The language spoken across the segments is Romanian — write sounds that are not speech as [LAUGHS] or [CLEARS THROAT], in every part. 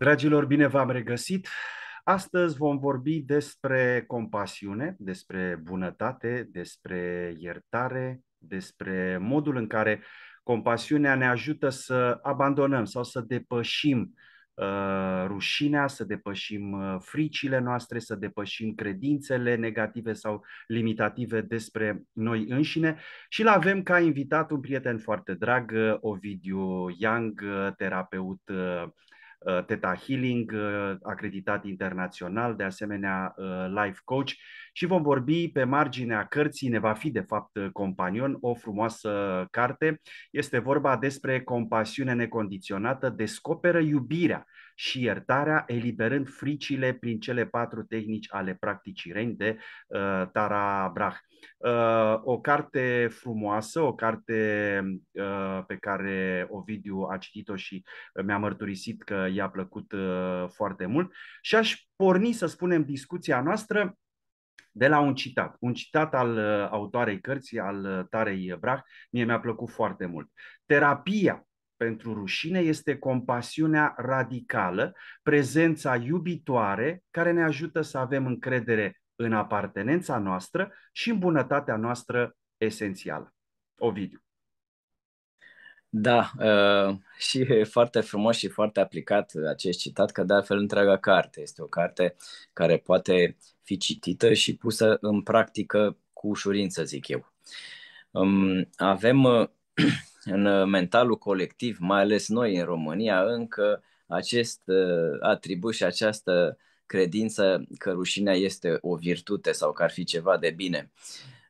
Dragilor, bine v-am regăsit! Astăzi vom vorbi despre compasiune, despre bunătate, despre iertare, despre modul în care compasiunea ne ajută să abandonăm sau să depășim uh, rușinea, să depășim uh, fricile noastre, să depășim credințele negative sau limitative despre noi înșine și l avem ca invitat un prieten foarte drag, uh, Ovidiu Yang, uh, terapeut uh, Uh, Teta Healing, uh, acreditat internațional, de asemenea uh, life coach și vom vorbi pe marginea cărții, ne va fi de fapt companion, o frumoasă carte. Este vorba despre compasiune necondiționată, descoperă iubirea și iertarea, eliberând fricile prin cele patru tehnici ale practicii Ren de uh, Tara Brach. Uh, o carte frumoasă, o carte uh, pe care Ovidiu a citit-o și mi-a mărturisit că i-a plăcut uh, foarte mult și aș porni, să spunem, discuția noastră de la un citat, un citat al uh, autoarei cărții, al uh, Tarei Brach, mie mi-a plăcut foarte mult. Terapia pentru rușine este compasiunea radicală, prezența iubitoare care ne ajută să avem încredere în apartenența noastră și în bunătatea noastră esențială. Ovidiu. Da, uh, și e foarte frumos și foarte aplicat acest citat, că de altfel întreaga carte este o carte care poate fi citită și pusă în practică cu ușurință, zic eu. Um, avem uh, [CLEARS THROAT] în uh, mentalul colectiv, mai ales noi în România, încă acest uh, atribut și această credință că rușinea este o virtute sau că ar fi ceva de bine.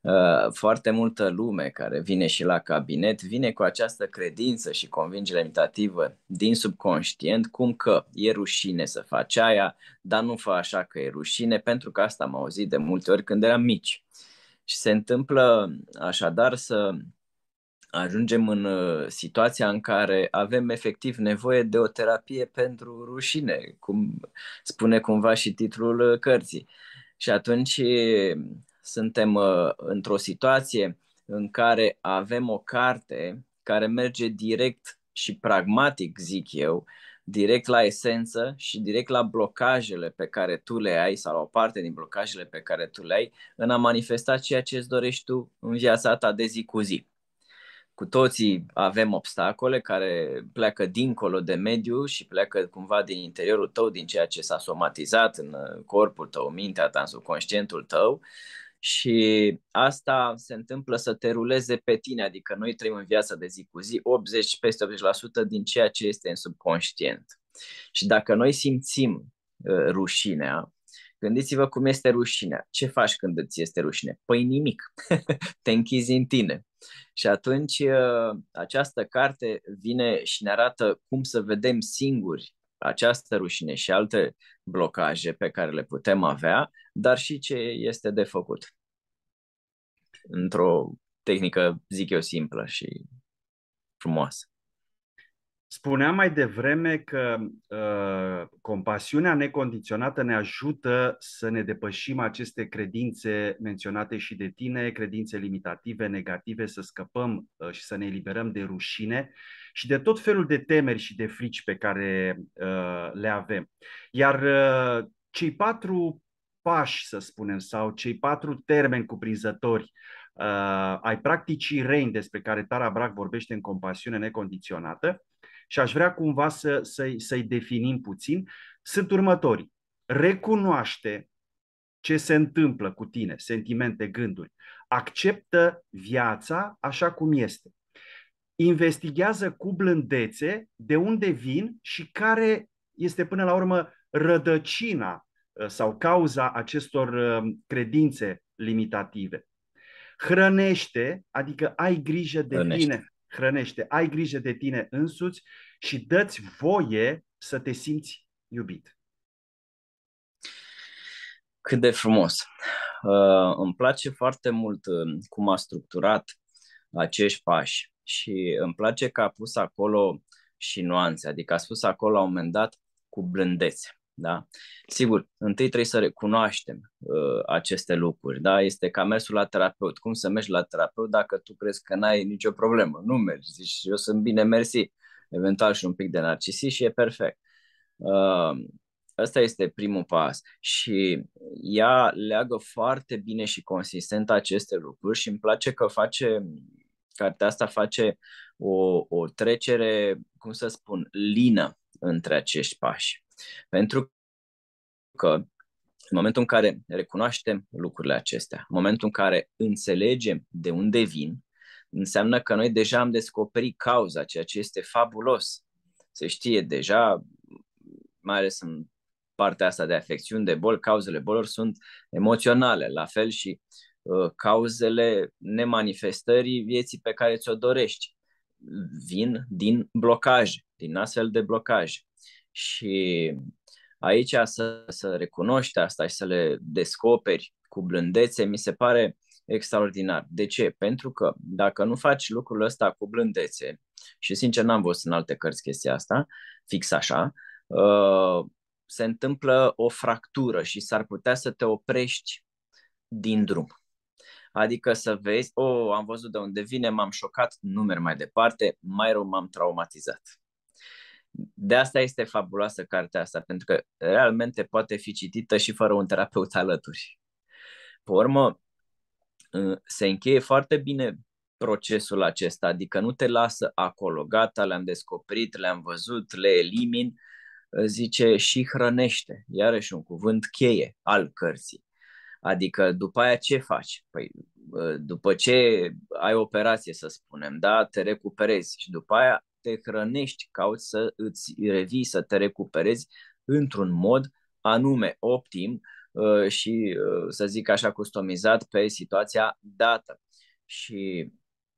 Uh, foarte multă lume care vine și la cabinet vine cu această credință și convingere limitativă din subconștient, cum că e rușine să faci aia, dar nu fă așa că e rușine, pentru că asta am auzit de multe ori când eram mici. Și se întâmplă așadar să ajungem în uh, situația în care avem efectiv nevoie de o terapie pentru rușine, cum spune cumva și titlul uh, cărții. Și atunci uh, suntem într-o situație în care avem o carte care merge direct și pragmatic, zic eu, direct la esență și direct la blocajele pe care tu le ai sau la o parte din blocajele pe care tu le ai în a manifesta ceea ce îți dorești tu în viața ta de zi cu zi cu toții avem obstacole care pleacă dincolo de mediu și pleacă cumva din interiorul tău, din ceea ce s-a somatizat în uh, corpul tău, mintea ta, în subconștientul tău. Și asta se întâmplă să te ruleze pe tine, adică noi trăim în viața de zi cu zi 80 peste 80% din ceea ce este în subconștient. Și dacă noi simțim uh, rușinea, Gândiți-vă cum este rușinea. Ce faci când îți este rușine? Păi nimic. [LAUGHS] Te închizi în tine. Și atunci ă, această carte vine și ne arată cum să vedem singuri această rușine și alte blocaje pe care le putem avea, dar și ce este de făcut. Într-o tehnică, zic eu, simplă și frumoasă. Spuneam mai devreme că uh, compasiunea necondiționată ne ajută să ne depășim aceste credințe menționate și de tine, credințe limitative, negative, să scăpăm uh, și să ne eliberăm de rușine și de tot felul de temeri și de frici pe care uh, le avem. Iar uh, cei patru pași, să spunem, sau cei patru termeni cuprinzători uh, ai practicii REIN despre care Tara Brac vorbește în compasiune necondiționată, și aș vrea cumva să, să, să-i definim puțin, sunt următorii. Recunoaște ce se întâmplă cu tine, sentimente, gânduri. Acceptă viața așa cum este. Investigează cu blândețe de unde vin și care este până la urmă rădăcina uh, sau cauza acestor uh, credințe limitative. Hrănește, adică ai grijă de Hrănește. tine hrănește, ai grijă de tine însuți și dă-ți voie să te simți iubit. Cât de frumos! Uh, îmi place foarte mult uh, cum a structurat acești pași și îmi place că a pus acolo și nuanțe, adică a spus acolo la un moment dat cu blândețe. Da? Sigur, întâi trebuie să recunoaștem uh, aceste lucruri. Da? Este ca mersul la terapeut. Cum să mergi la terapeut dacă tu crezi că n-ai nicio problemă? Nu mergi, zici eu sunt bine, mersi. Eventual și un pic de narcisist și e perfect. Uh, Asta este primul pas și ea leagă foarte bine și consistent aceste lucruri și îmi place că face, cartea asta face o, o trecere, cum să spun, lină între acești pași. Pentru că în momentul în care recunoaștem lucrurile acestea, în momentul în care înțelegem de unde vin, înseamnă că noi deja am descoperit cauza, ceea ce este fabulos. Se știe deja, mai ales în partea asta de afecțiuni, de boli, cauzele bolilor sunt emoționale, la fel și uh, cauzele nemanifestării vieții pe care ți-o dorești vin din blocaje, din astfel de blocaje. Și aici să, să recunoști asta și să le descoperi cu blândețe, mi se pare extraordinar. De ce? Pentru că dacă nu faci lucrul ăsta cu blândețe, și sincer n-am văzut în alte cărți chestia asta, fix așa, uh, se întâmplă o fractură și s-ar putea să te oprești din drum. Adică să vezi, o, oh, am văzut de unde vine, m-am șocat, nu merg mai departe, mai rău m-am traumatizat de asta este fabuloasă cartea asta, pentru că realmente poate fi citită și fără un terapeut alături. Pe urmă, ă, se încheie foarte bine procesul acesta, adică nu te lasă acolo, gata, le-am descoperit, le-am văzut, le elimin, ă, zice și hrănește, iarăși un cuvânt cheie al cărții. Adică după aia ce faci? Păi ă, după ce ai operație, să spunem, da, te recuperezi și după aia te hrănești, cauți să îți revii, să te recuperezi într-un mod anume optim uh, și, uh, să zic așa, customizat pe situația dată. Și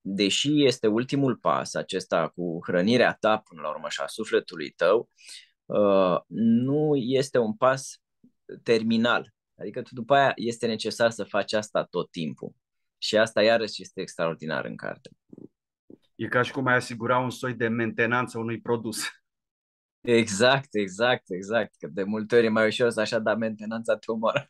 deși este ultimul pas acesta cu hrănirea ta până la urmă și a sufletului tău, uh, nu este un pas terminal. Adică după aia este necesar să faci asta tot timpul. Și asta iarăși este extraordinar în carte. E ca și cum ai asigura un soi de mentenanță unui produs. Exact, exact, exact. Că de multe ori e mai ușor să așa, da mentenanța te [LAUGHS]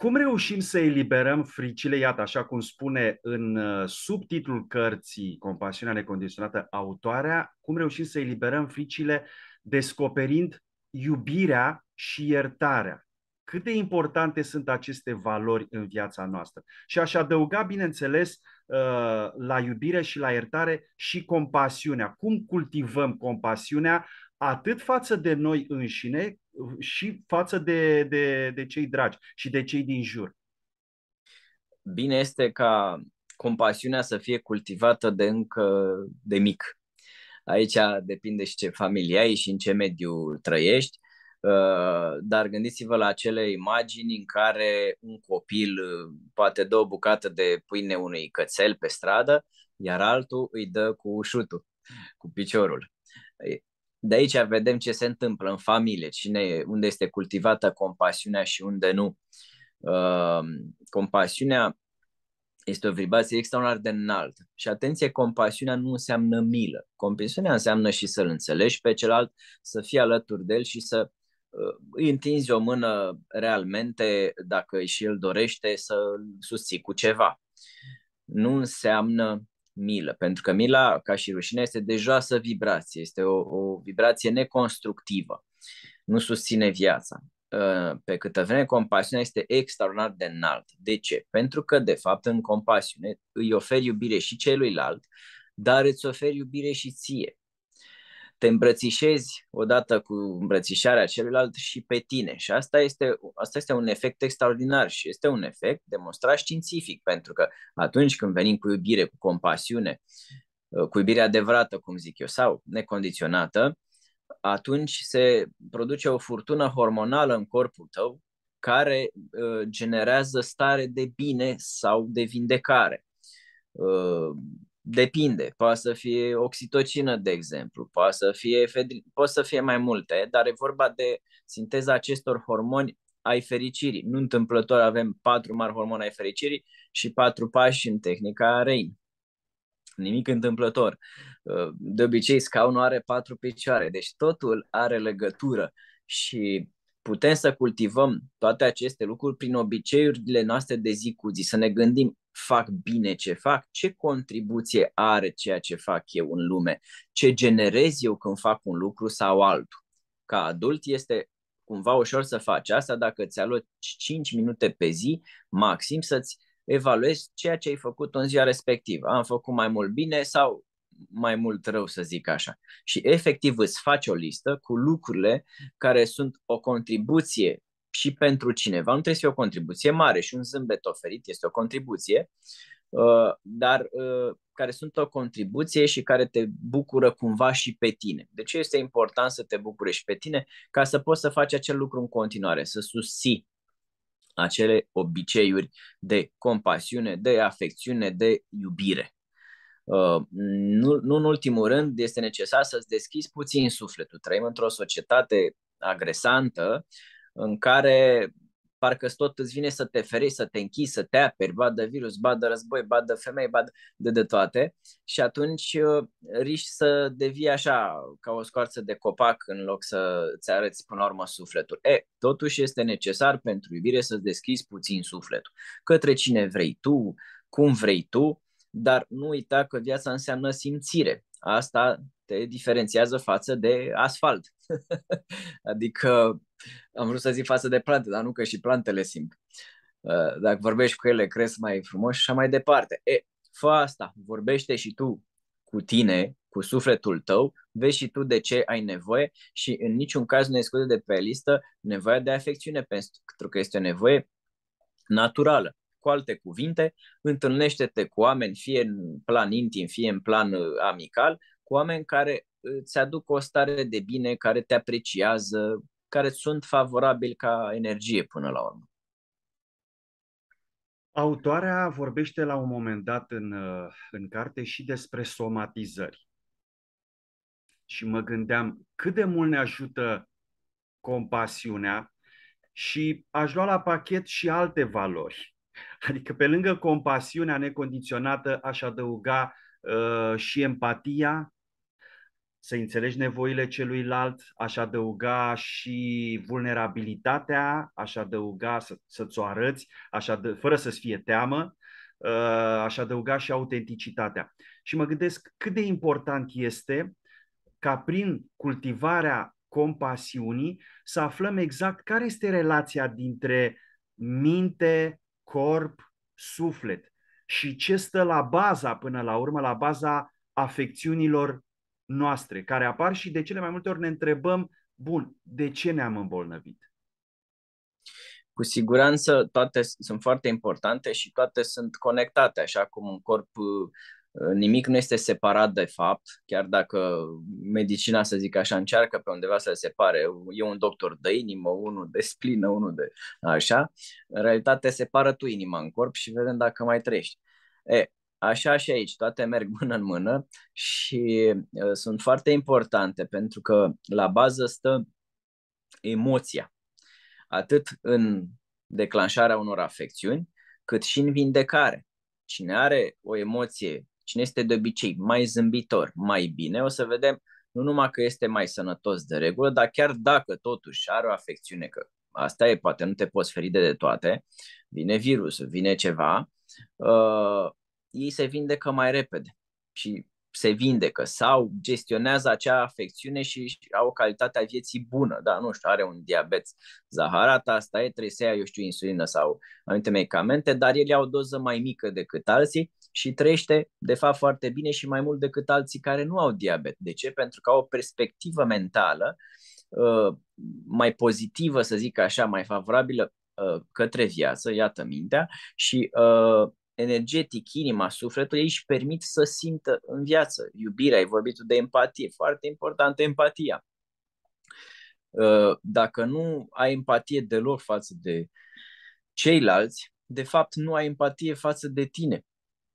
Cum reușim să eliberăm fricile, iată, așa cum spune în uh, subtitlul cărții Compasiunea necondiționată autoarea, cum reușim să eliberăm fricile descoperind iubirea și iertarea? cât de importante sunt aceste valori în viața noastră. Și aș adăuga, bineînțeles, uh, la iubire și la iertare și compasiunea. Cum cultivăm compasiunea atât față de noi înșine uh, și față de, de, de cei dragi și de cei din jur? Bine este ca compasiunea să fie cultivată de încă de mic. Aici depinde și ce familie ai și în ce mediu trăiești Uh, dar gândiți-vă la acele imagini în care un copil uh, poate dă o bucată de pâine unui cățel pe stradă, iar altul îi dă cu ușutul, cu piciorul. De aici vedem ce se întâmplă în familie, cine, unde este cultivată compasiunea și unde nu. Uh, compasiunea este o vibrație extraordinar de înaltă. Și atenție, compasiunea nu înseamnă milă. Compasiunea înseamnă și să-l înțelegi pe celălalt, să fii alături de el și să îi întinzi o mână realmente, dacă și el dorește, să îl susții cu ceva. Nu înseamnă milă, pentru că mila, ca și rușine, este de joasă vibrație, este o, o vibrație neconstructivă, nu susține viața. Ă, pe câtă vreme compasiunea este extraordinar de înalt. De ce? Pentru că, de fapt, în compasiune îi oferi iubire și celuilalt, dar îți oferi iubire și ție te îmbrățișezi odată cu îmbrățișarea celuilalt și pe tine. Și asta este, asta este un efect extraordinar și este un efect demonstrat științific, pentru că atunci când venim cu iubire, cu compasiune, cu iubire adevărată, cum zic eu, sau necondiționată, atunci se produce o furtună hormonală în corpul tău care ă, generează stare de bine sau de vindecare ă, Depinde, poate să fie oxitocină, de exemplu, poate să fie, efedrin, poate să fie mai multe, dar e vorba de sinteza acestor hormoni ai fericirii. Nu întâmplător avem patru mari hormoni ai fericirii și patru pași în tehnica REIN. Nimic întâmplător. De obicei, scaunul are patru picioare, deci totul are legătură și putem să cultivăm toate aceste lucruri prin obiceiurile noastre de zi cu zi, să ne gândim fac bine ce fac, ce contribuție are ceea ce fac eu în lume, ce generez eu când fac un lucru sau altul. Ca adult este cumva ușor să faci asta dacă ți luat 5 minute pe zi maxim să-ți evaluezi ceea ce ai făcut în ziua respectivă. Am făcut mai mult bine sau mai mult rău, să zic așa. Și efectiv îți faci o listă cu lucrurile care sunt o contribuție și pentru cineva. Nu trebuie să fie o contribuție mare și un zâmbet oferit este o contribuție, uh, dar uh, care sunt o contribuție și care te bucură cumva și pe tine. De ce este important să te bucure și pe tine ca să poți să faci acel lucru în continuare, să susții acele obiceiuri de compasiune, de afecțiune, de iubire. Uh, nu, nu în ultimul rând, este necesar să-ți deschizi puțin sufletul. Trăim într-o societate agresantă în care parcă tot îți vine să te ferești, să te închizi, să te aperi, badă virus, badă război, badă femei, badă de, de toate și atunci uh, riști să devii așa ca o scoarță de copac în loc să-ți arăți până la urmă sufletul. E, totuși este necesar pentru iubire să-ți deschizi puțin sufletul către cine vrei tu, cum vrei tu, dar nu uita că viața înseamnă simțire asta te diferențiază față de asfalt. [LAUGHS] adică am vrut să zic față de plante, dar nu că și plantele simt. Uh, dacă vorbești cu ele, cresc mai frumos și așa mai departe. E, fă asta, vorbește și tu cu tine, cu sufletul tău, vezi și tu de ce ai nevoie și în niciun caz nu exclude de pe listă nevoia de afecțiune, pentru că este o nevoie naturală. Cu alte cuvinte, întâlnește-te cu oameni, fie în plan intim, fie în plan uh, amical, cu oameni care uh, îți aduc o stare de bine, care te apreciază, care sunt favorabili ca energie până la urmă. Autoarea vorbește la un moment dat în, uh, în carte și despre somatizări. Și mă gândeam cât de mult ne ajută compasiunea și aș lua la pachet și alte valori. Adică pe lângă compasiunea necondiționată aș adăuga uh, și empatia, să înțelegi nevoile celuilalt, aș adăuga și vulnerabilitatea, aș adăuga să, să-ți o arăți, aș adă, fără să-ți fie teamă, uh, aș adăuga și autenticitatea. Și mă gândesc cât de important este ca prin cultivarea compasiunii să aflăm exact care este relația dintre minte, corp, suflet. Și ce stă la baza, până la urmă, la baza afecțiunilor noastre, care apar și de cele mai multe ori ne întrebăm, bun, de ce ne-am îmbolnăvit? Cu siguranță toate sunt foarte importante și toate sunt conectate, așa cum un corp Ă, nimic nu este separat de fapt, chiar dacă medicina, să zic așa, încearcă pe undeva să le separe. E un doctor de inimă, unul de splină, unul de așa. În realitate separă tu inima în corp și vedem dacă mai trăiești. E, așa și aici, toate merg [LAUGHS] mână în mână și uh, sunt foarte importante pentru că la bază stă emoția, atât în declanșarea unor afecțiuni, cât și în vindecare. Cine are o emoție cine este de obicei mai zâmbitor, mai bine, o să vedem nu numai că este mai sănătos de regulă, dar chiar dacă totuși are o afecțiune, că asta e, poate nu te poți feri de toate, vine virusul, vine ceva, uh, ei se vindecă mai repede și se vindecă sau gestionează acea afecțiune și au o calitate a vieții bună. Da, nu știu, are un diabet zaharat, asta e, trebuie să ia, eu știu, insulină sau anumite medicamente, dar ele au o doză mai mică decât alții și trăiește, de fapt, foarte bine și mai mult decât alții care nu au diabet. De ce? Pentru că au o perspectivă mentală uh, mai pozitivă, să zic așa, mai favorabilă uh, către viață, iată mintea, și uh, energetic, inima, sufletul, ei își permit să simtă în viață iubirea. Ai vorbit de empatie, foarte importantă empatia. Dacă nu ai empatie deloc față de ceilalți, de fapt nu ai empatie față de tine.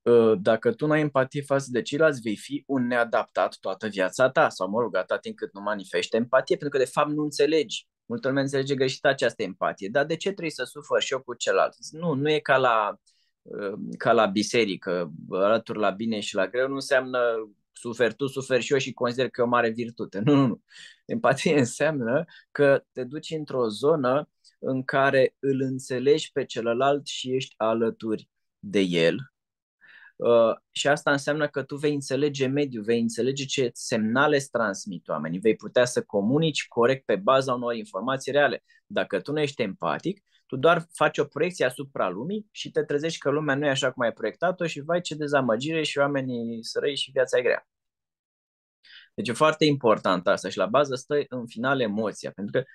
Ă, dacă tu nu ai empatie față de ceilalți, vei fi un neadaptat toată viața ta, sau mă rog, atât timp cât nu manifeste empatie, pentru că de fapt nu înțelegi. Multă lume înțelege greșit această empatie, dar de ce trebuie să sufăr și eu cu celălalt? Nu, nu e ca la, ă, ca la biserică, alături la bine și la greu, nu înseamnă suferi tu, suferi și eu și consider că e o mare virtute. [LAUGHS] Nu, nu, nu. Empatie înseamnă că te duci într-o zonă în care îl înțelegi pe celălalt și ești alături de el Uh, și asta înseamnă că tu vei înțelege mediul, vei înțelege ce semnale îți transmit oamenii, vei putea să comunici corect pe baza unor informații reale. Dacă tu nu ești empatic, tu doar faci o proiecție asupra lumii și te trezești că lumea nu e așa cum ai proiectat-o și vai ce dezamăgire și oamenii sărăi și viața e grea. Deci e foarte important asta și la bază stă în final emoția, pentru că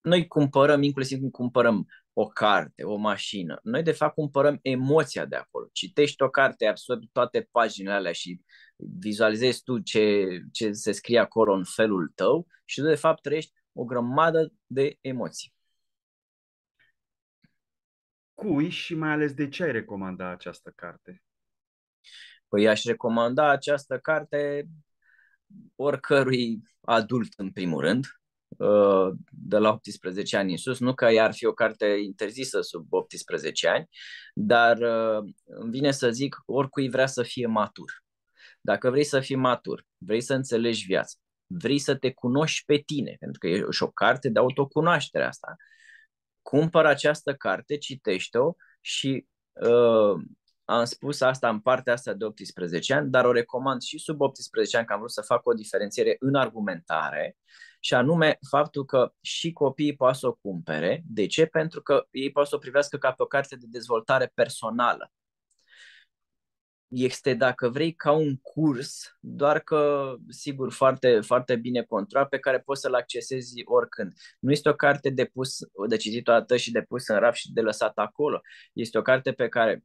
noi cumpărăm, inclusiv când cumpărăm o carte, o mașină, noi de fapt cumpărăm emoția de acolo. Citești o carte, absorbi toate paginile alea și vizualizezi tu ce, ce se scrie acolo în felul tău și tu de fapt trăiești o grămadă de emoții. Cui și mai ales de ce ai recomanda această carte? Păi aș recomanda această carte oricărui adult în primul rând, Uh, de la 18 ani în sus, nu că ea ar fi o carte interzisă sub 18 ani, dar uh, îmi vine să zic oricui vrea să fie matur. Dacă vrei să fii matur, vrei să înțelegi viața, vrei să te cunoști pe tine, pentru că e și o carte de autocunoaștere asta, Cumpăr această carte, citește-o și uh, am spus asta în partea asta de 18 ani, dar o recomand și sub 18 ani, că am vrut să fac o diferențiere în argumentare, și anume faptul că și copiii pot să o cumpere. De ce? Pentru că ei pot să o privească ca pe o carte de dezvoltare personală. Este, dacă vrei, ca un curs, doar că, sigur, foarte, foarte bine controlat, pe care poți să-l accesezi oricând. Nu este o carte de, pus, de citit o dată și de pus în raf și de lăsat acolo. Este o carte pe care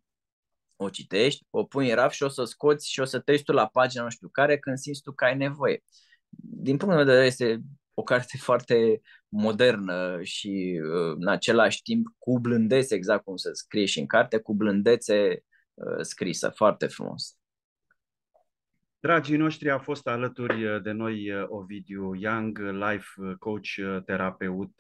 o citești, o pui în raf și o să scoți și o să treci tu la pagina nu știu care când simți tu că ai nevoie. Din punctul meu de vedere este o carte foarte modernă și uh, în același timp cu blândețe, exact cum se scrie și în carte, cu blândețe uh, scrisă, foarte frumos. Dragii noștri, a fost alături uh, de noi uh, Ovidiu Young, uh, life coach, terapeut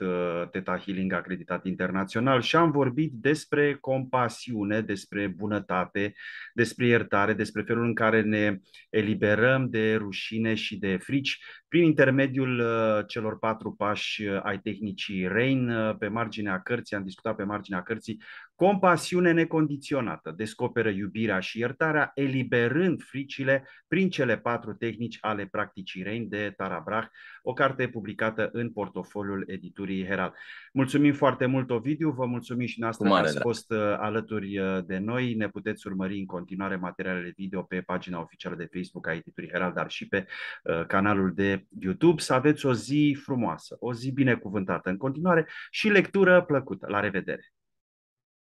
Teta Healing acreditat internațional și am vorbit despre compasiune, despre bunătate, despre iertare, despre felul în care ne eliberăm de rușine și de frici prin intermediul celor patru pași ai tehnicii RAIN pe marginea cărții, am discutat pe marginea cărții compasiune necondiționată, descoperă iubirea și iertarea, eliberând fricile prin cele patru tehnici ale practicii Rain de Tara Brach, o carte publicată în portofoliul editurii Herald. Mulțumim foarte mult, Ovidiu, vă mulțumim și noastră că ați fost uh, alături uh, de noi. Ne puteți urmări în continuare materialele video pe pagina oficială de Facebook a editurii Herald, dar și pe uh, canalul de YouTube. Să aveți o zi frumoasă, o zi binecuvântată în continuare și lectură plăcută. La revedere!